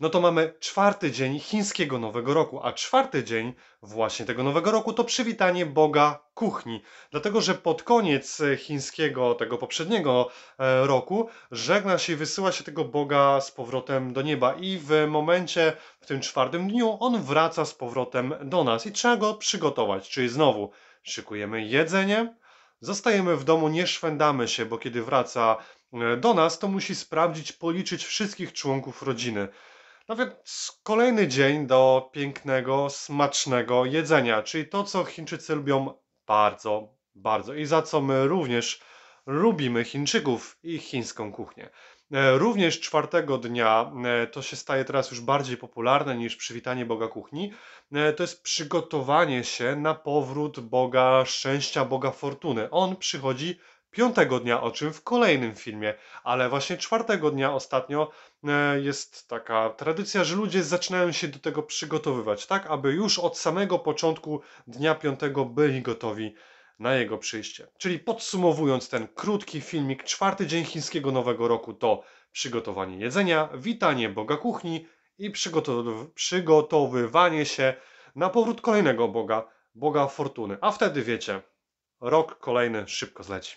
no to mamy czwarty dzień chińskiego Nowego Roku, a czwarty dzień właśnie tego Nowego Roku to przywitanie Boga kuchni. Dlatego, że pod koniec chińskiego, tego poprzedniego e, roku, żegna się i wysyła się tego Boga z powrotem do nieba. I w momencie, w tym czwartym dniu, on wraca z powrotem do nas i trzeba go przygotować. Czyli znowu szykujemy jedzenie, Zostajemy w domu, nie szwendamy się, bo kiedy wraca e, do nas, to musi sprawdzić, policzyć wszystkich członków rodziny. Nawet kolejny dzień do pięknego, smacznego jedzenia, czyli to, co Chińczycy lubią bardzo, bardzo i za co my również lubimy Chińczyków i chińską kuchnię. E, również czwartego dnia, e, to się staje teraz już bardziej popularne niż przywitanie Boga kuchni, e, to jest przygotowanie się na powrót Boga szczęścia, Boga fortuny. On przychodzi piątego dnia, o czym w kolejnym filmie, ale właśnie czwartego dnia ostatnio e, jest taka tradycja, że ludzie zaczynają się do tego przygotowywać, tak aby już od samego początku dnia piątego byli gotowi na jego przyjście. Czyli podsumowując ten krótki filmik, czwarty dzień chińskiego Nowego Roku to przygotowanie jedzenia, witanie Boga Kuchni i przygotowywanie się na powrót kolejnego Boga, Boga Fortuny. A wtedy wiecie, rok kolejny szybko zleci.